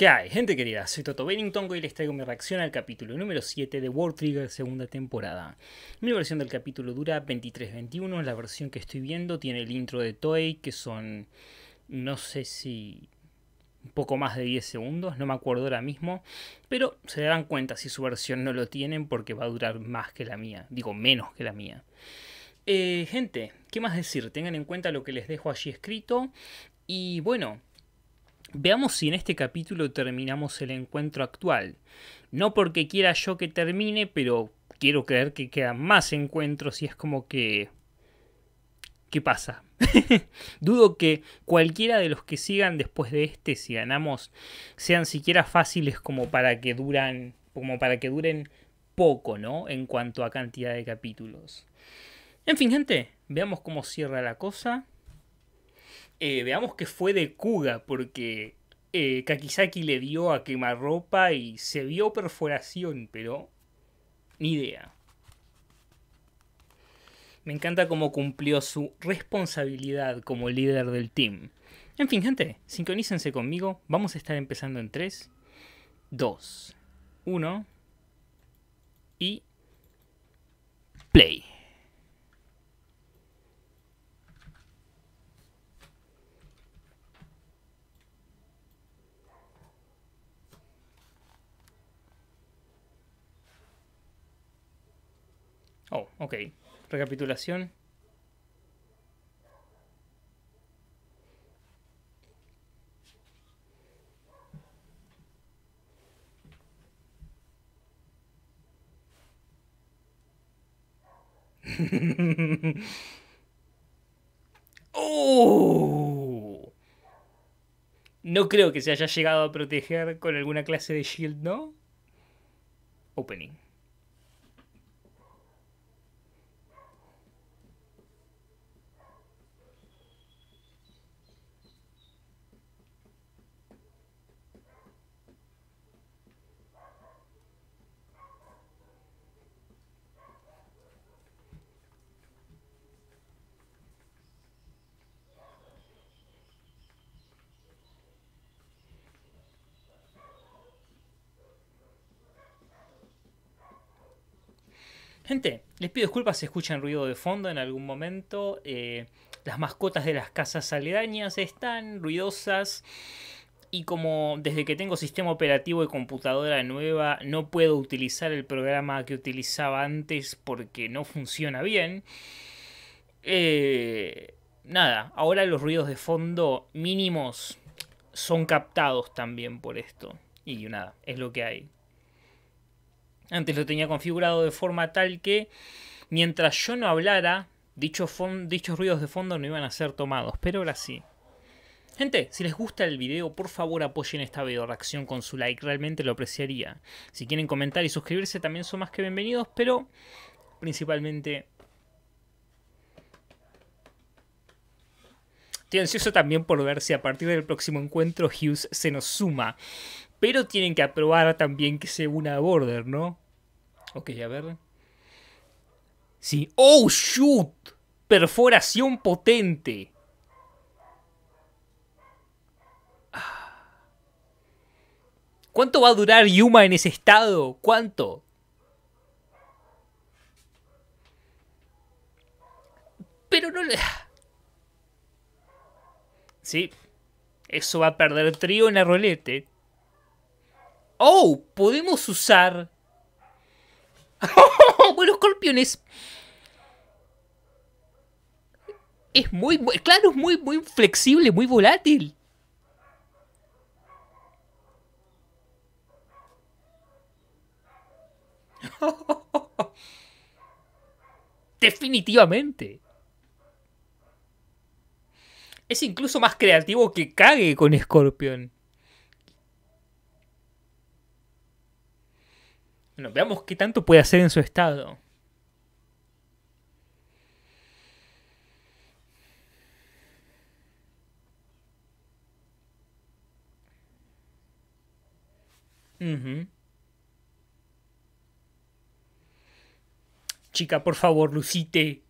¿Qué hay? Gente querida, soy Toto Bennington y les traigo mi reacción al capítulo número 7 de World Trigger segunda temporada. Mi versión del capítulo dura 23-21, la versión que estoy viendo tiene el intro de Toei que son, no sé si un poco más de 10 segundos, no me acuerdo ahora mismo, pero se darán cuenta si su versión no lo tienen porque va a durar más que la mía, digo menos que la mía. Eh, gente, ¿qué más decir? Tengan en cuenta lo que les dejo allí escrito y bueno, Veamos si en este capítulo terminamos el encuentro actual. No porque quiera yo que termine, pero quiero creer que quedan más encuentros y es como que... ¿Qué pasa? Dudo que cualquiera de los que sigan después de este, si ganamos, sean siquiera fáciles como para que duran, como para que duren poco, ¿no? En cuanto a cantidad de capítulos. En fin, gente, veamos cómo cierra la cosa. Eh, veamos que fue de Kuga, porque eh, Kakizaki le dio a quemarropa y se vio perforación, pero ni idea. Me encanta cómo cumplió su responsabilidad como líder del team. En fin, gente, sincronícense conmigo. Vamos a estar empezando en 3, 2, 1 y play. Oh, ok. Recapitulación. oh. No creo que se haya llegado a proteger con alguna clase de shield, ¿no? Opening. Gente, les pido disculpas si escuchan ruido de fondo en algún momento. Eh, las mascotas de las casas aledañas están ruidosas. Y como desde que tengo sistema operativo y computadora nueva, no puedo utilizar el programa que utilizaba antes porque no funciona bien. Eh, nada, ahora los ruidos de fondo mínimos son captados también por esto. Y nada, es lo que hay. Antes lo tenía configurado de forma tal que mientras yo no hablara, dichos, dichos ruidos de fondo no iban a ser tomados, pero ahora sí. Gente, si les gusta el video, por favor apoyen esta video reacción con su like, realmente lo apreciaría. Si quieren comentar y suscribirse también son más que bienvenidos, pero principalmente... Estoy ansioso también por ver si a partir del próximo encuentro Hughes se nos suma. Pero tienen que aprobar también que se una Border, ¿no? Ok, a ver. Sí. ¡Oh, shoot! Perforación potente. Ah. ¿Cuánto va a durar Yuma en ese estado? ¿Cuánto? Pero no le... Sí. Eso va a perder trío en la rolete. Oh, podemos usar... bueno, Scorpion es muy, muy, claro, es muy, muy flexible, muy volátil. Definitivamente. Es incluso más creativo que cague con Scorpion. veamos qué tanto puede hacer en su estado. Chica, por favor, lucite.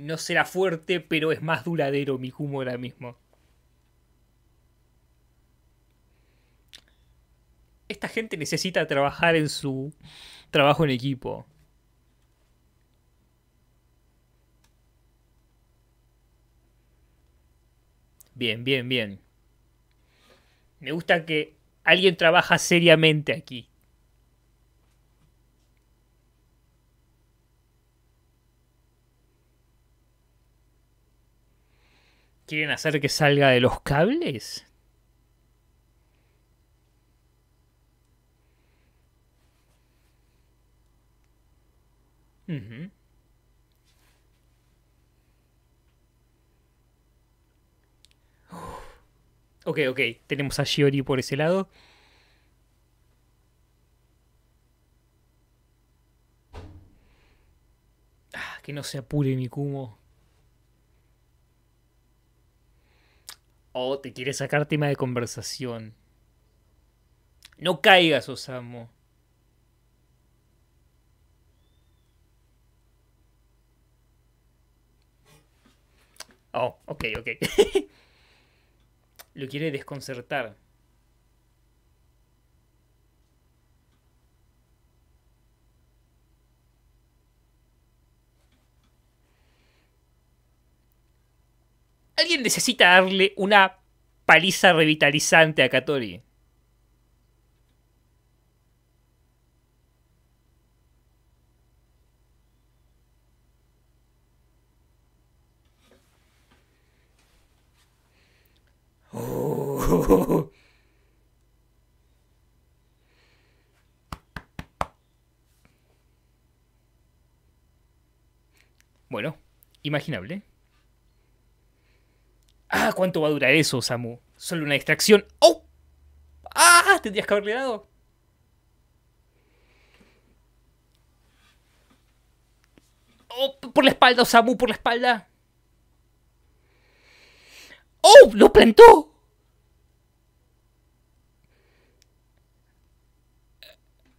no será fuerte, pero es más duradero mi humo ahora mismo. Esta gente necesita trabajar en su trabajo en equipo. Bien, bien, bien. Me gusta que alguien trabaja seriamente aquí. ¿Quieren hacer que salga de los cables? Okay, okay, Ok, ok, tenemos a Shiori por ese lado. Ah, que no se apure mi cumo. Oh, te quiere sacar tema de conversación. No caigas, Osamo. Oh, ok, ok. Lo quiere desconcertar. necesita darle una paliza revitalizante a Katori. Bueno, imaginable. Ah, ¿cuánto va a durar eso, Samu? Solo una distracción. ¡Oh! ¡Ah! Tendrías que haberle dado. ¡Oh! Por la espalda, Samu, por la espalda. ¡Oh! ¡Lo plantó!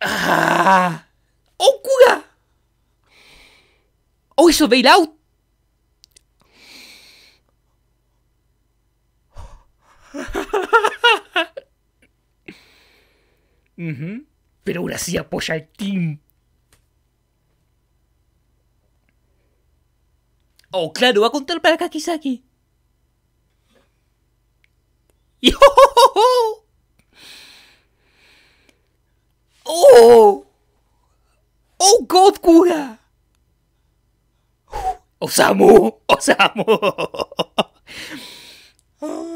¡Ah! ¡Oh, cura! ¡Oh, hizo bailout! Pero ahora sí apoya al team. Oh, claro, va a contar para Kakisaki. ¡Oh! ¡Oh! ¡Oh, oh God, cura ¡Osamu! ¡Osamu! Ah.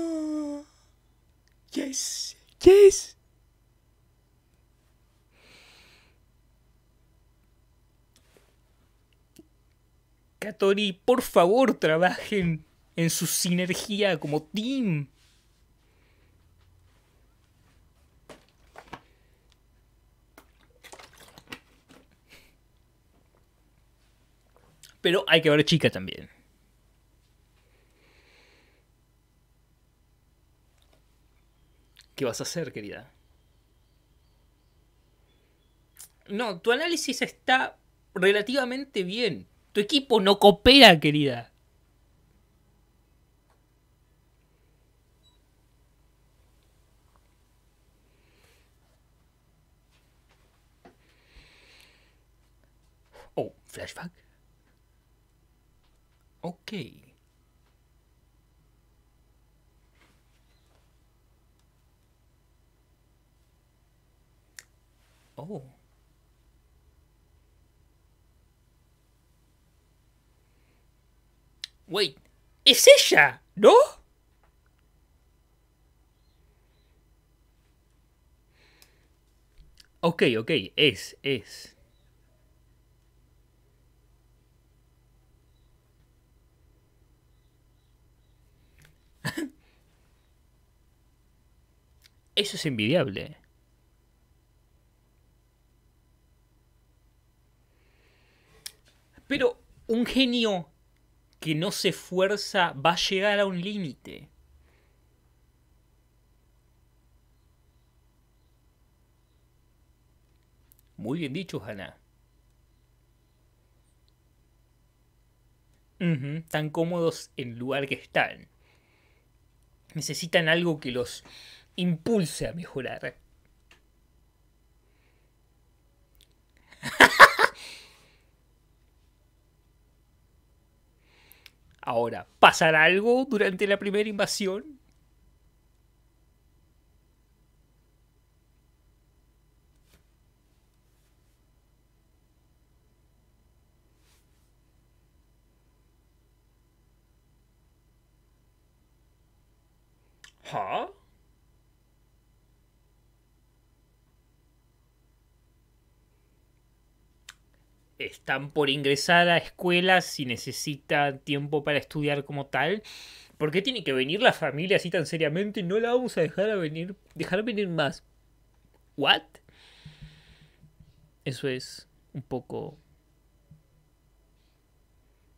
Yes, Katori, por favor, trabajen en su sinergia como team. Pero hay que ver chica también. ¿Qué vas a hacer, querida? No, tu análisis está relativamente bien. Tu equipo no coopera, querida. Oh, flashback. Okay. Oh. Wait, es ella, ¿no? Ok, ok, es, es. Eso es envidiable. Pero un genio que no se esfuerza va a llegar a un límite. Muy bien dicho, Hannah. tan cómodos en el lugar que están. Necesitan algo que los impulse a mejorar. Ahora, ¿pasará algo durante la primera invasión? están por ingresar a escuelas si necesitan tiempo para estudiar como tal. ¿Por qué tiene que venir la familia así tan seriamente? No la vamos a dejar a venir, dejar venir más. ¿What? Eso es un poco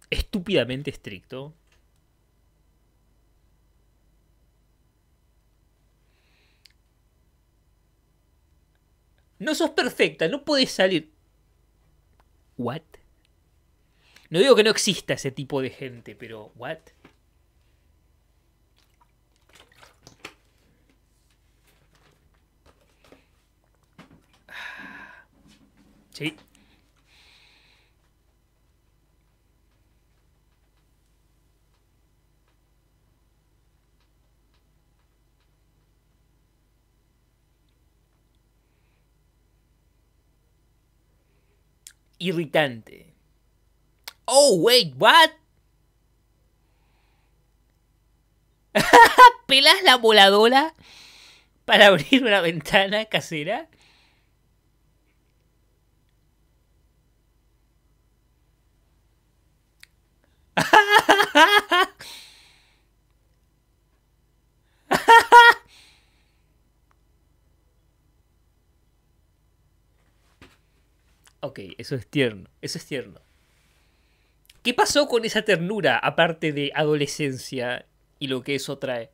estúpidamente estricto. No sos perfecta, no podés salir. ¿What? No digo que no exista ese tipo de gente, pero ¿what? Ah. Sí. irritante. Oh, wait, what? ¿Pelas la voladora para abrir una ventana casera? ok, eso es tierno, eso es ¿Qué pasó con esa ternura aparte de adolescencia y lo que eso trae?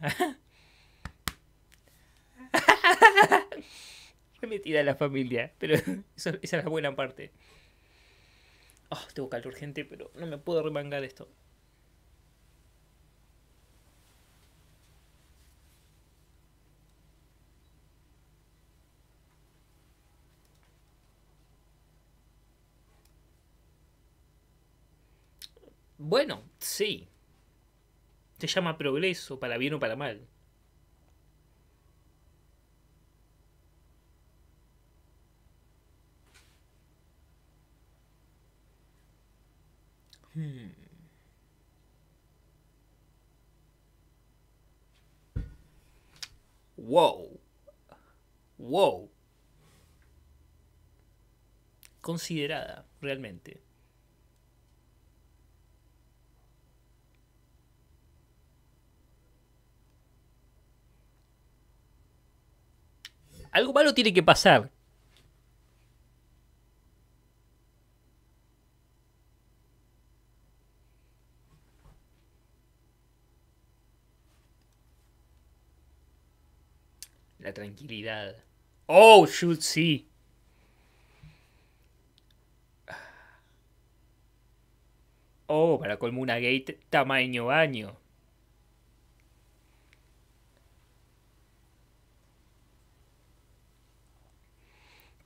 Metida a la familia, pero esa es la buena parte. Oh, tengo calor, urgente, pero no me puedo remangar esto. Bueno, sí. Se llama progreso, para bien o para mal. Hmm. Wow. Wow. Considerada, realmente. algo malo tiene que pasar. La tranquilidad. Oh, should sí. Ah. Oh, para colmo una gate tamaño año.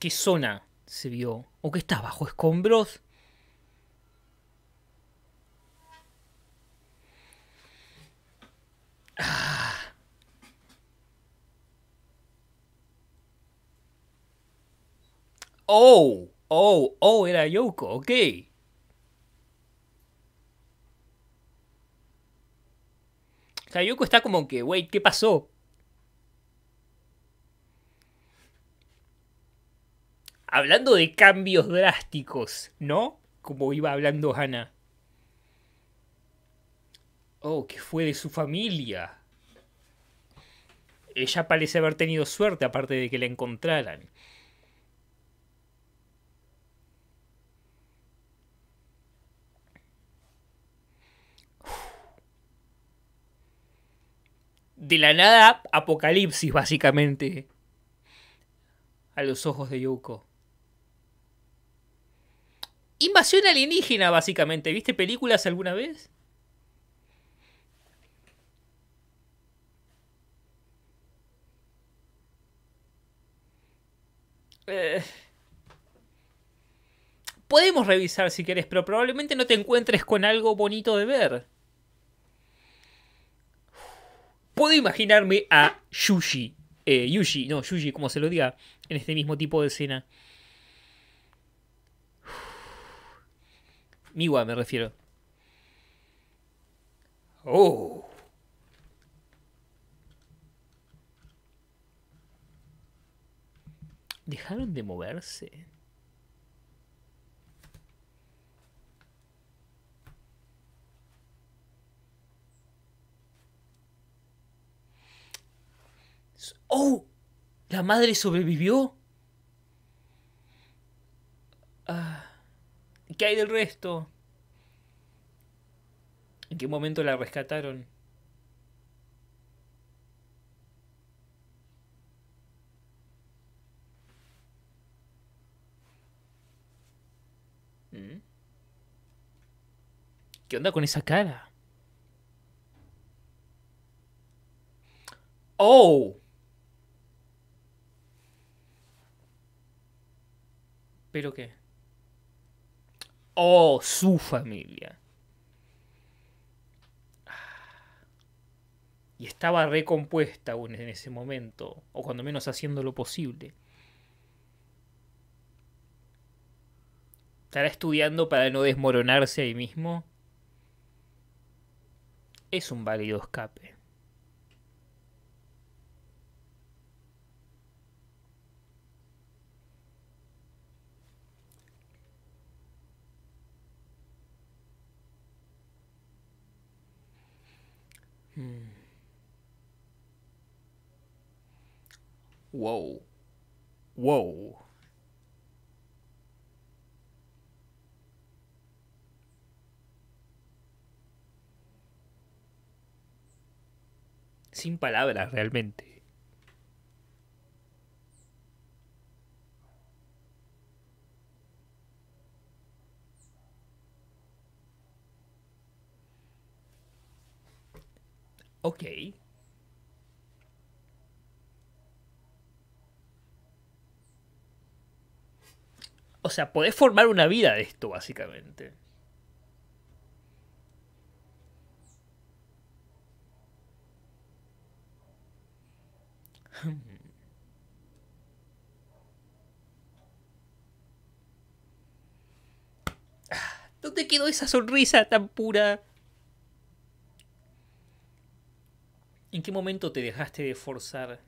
qué zona se vio o qué está bajo escombros. Ah. Oh, oh, oh, era Yoko, ok. O sea, Yoko está como que, wait, ¿qué pasó? Hablando de cambios drásticos, ¿no? Como iba hablando ana Oh, que fue de su familia. Ella parece haber tenido suerte aparte de que la encontraran. de la nada, apocalipsis, básicamente. A los ojos de Yuko. Invasión alienígena, básicamente. ¿Viste películas alguna vez? Eh. Podemos revisar si querés, pero probablemente no te encuentres con algo bonito de ver. Puedo imaginarme a Yushi. Eh, Yushi, no, Yushi, como se lo diga, en este mismo tipo de escena. Miwa me refiero. Oh. Dejaron de moverse. ¡Oh! ¿La madre sobrevivió? Ah. ¿Qué hay del resto? ¿En qué momento la rescataron? ¿Mm? ¿Qué onda con esa cara? ¡Oh! ¿Pero qué? oh, su familia. Y estaba recompuesta aún en ese momento, o cuando menos haciendo lo posible. ¿Estará estudiando para no desmoronarse ahí mismo? Es un válido escape. Wow. Wow. Sin palabras realmente. Ok. O sea, podés formar una vida de esto, básicamente. Ah, ¿Dónde quedó esa sonrisa tan pura? ¿En qué momento te dejaste de forzar?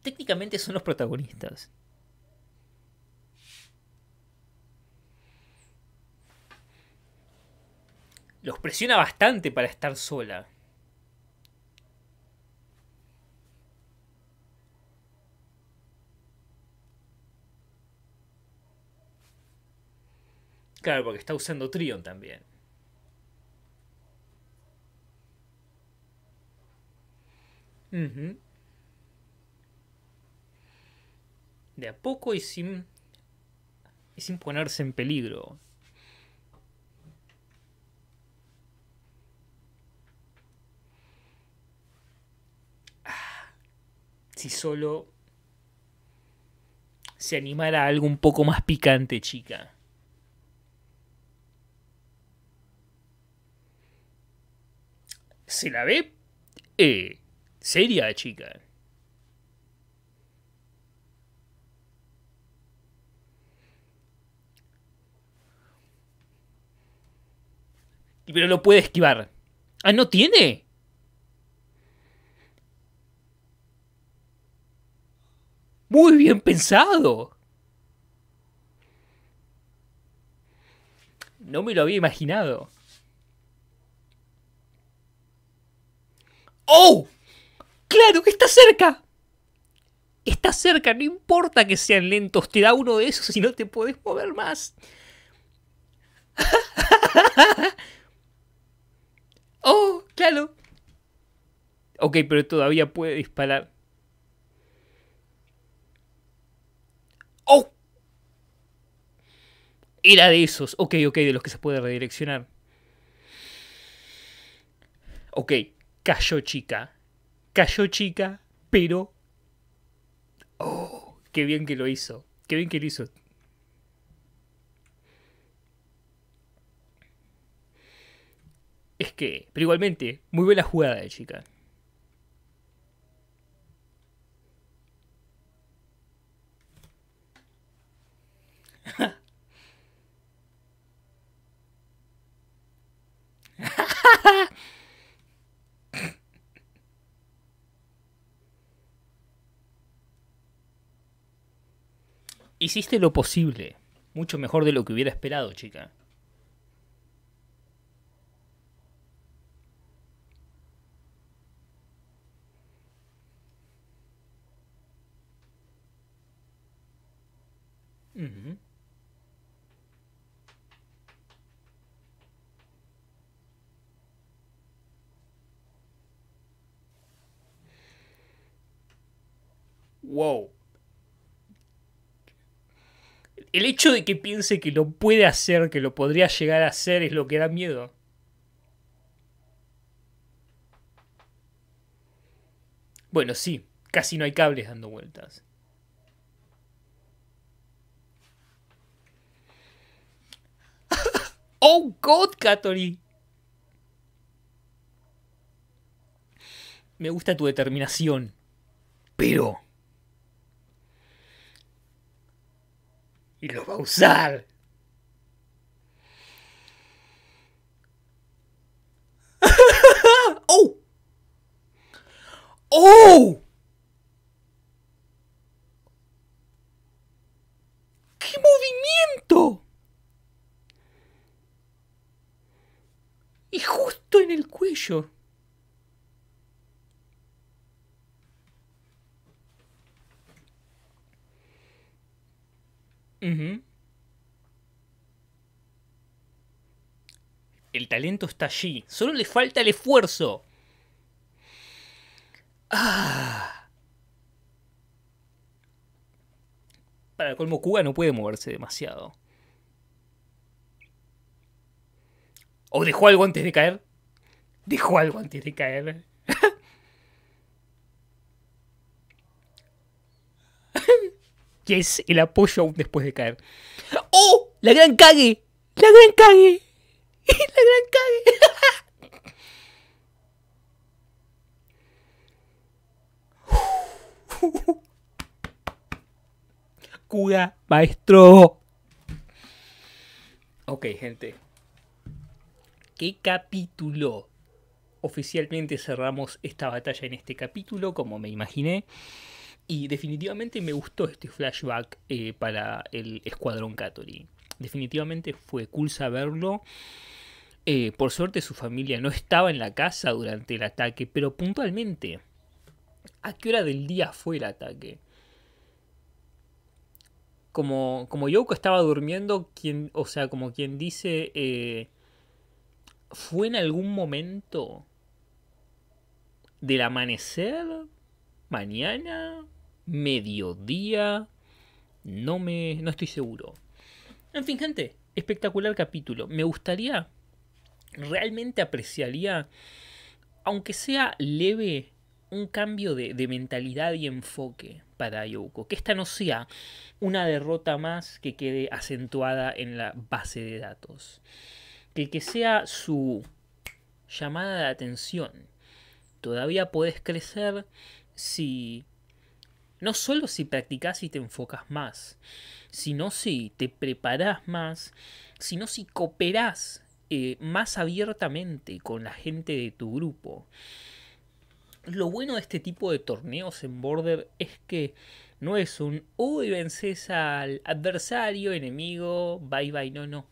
Técnicamente son los protagonistas. Los presiona bastante para estar sola. Claro, porque está usando Trion también. De a poco y sin, y sin ponerse en peligro. Ah, si solo se animara algo un poco más picante, chica. ¿Se la ve? Eh, Seria chica. Pero lo puede esquivar. Ah, no tiene. Muy bien pensado. No me lo había imaginado. ¡Oh! Claro, está cerca. Está cerca, no importa que sean lentos, te da uno de esos y no te puedes mover más. oh, claro. Ok, pero todavía puede disparar. ¡Oh! Era de esos. Ok, ok, de los que se puede redireccionar. Ok, cayó chica cayó chica, pero... ¡Oh! ¡Qué bien que lo hizo! ¡Qué bien que lo hizo! Es que, pero igualmente, muy buena jugada de chica. Hiciste lo posible. Mucho mejor de lo que hubiera esperado, chica. Wow el hecho de que piense que lo puede hacer, que lo podría llegar a hacer, es lo que da miedo. Bueno, sí, casi no hay cables dando vueltas. ¡Oh, God, Catori! Me gusta tu determinación. Pero... y lo va a usar. ¡Oh! ¡Oh! ¡Qué movimiento! Y justo en el cuello. El talento está allí, solo le falta el esfuerzo. Ah. Para el colmo, Cuba no puede moverse demasiado. ¿O dejó algo antes de caer? Dejó algo antes de caer. que es el apoyo aún después de caer. ¡Oh! ¡La gran cague! ¡La gran cague! ¡La gran cague! Cura, maestro. Ok, gente. ¿Qué capítulo? Oficialmente cerramos esta batalla en este capítulo, como me imaginé. Y definitivamente me gustó este flashback eh, para el Escuadrón Katori Definitivamente fue cool saberlo. Eh, por suerte su familia no estaba en la casa durante el ataque, pero puntualmente, ¿a qué hora del día fue el ataque? Como, como Yoko estaba durmiendo, o sea, como quien dice, eh, fue en algún momento del amanecer, mañana, mediodía. No me. no estoy seguro. En fin, gente, espectacular capítulo. Me gustaría. Realmente apreciaría. Aunque sea leve. Un cambio de, mentalidad y enfoque para Yoko... Que esta no sea una derrota más que quede acentuada en la base de datos. Que, que sea su llamada de atención. Todavía puedes crecer si no solo si practicas y te enfocas más, sino si te preparas más, sino si cooperas eh, más abiertamente con la gente de tu grupo. Lo bueno de este tipo de torneos en Border es que no es un uy, vences al adversario, enemigo, bye bye, no, no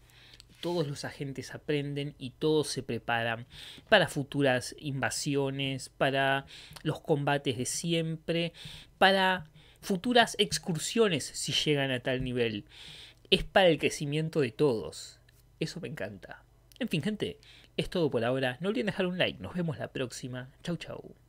todos los agentes aprenden y todos se preparan para futuras invasiones, para los combates de siempre, para futuras excursiones si llegan a tal nivel. Es para el crecimiento de todos. Eso me encanta. En fin, gente, es todo por ahora. No olviden dejar un like. Nos vemos la próxima. Chau, chau.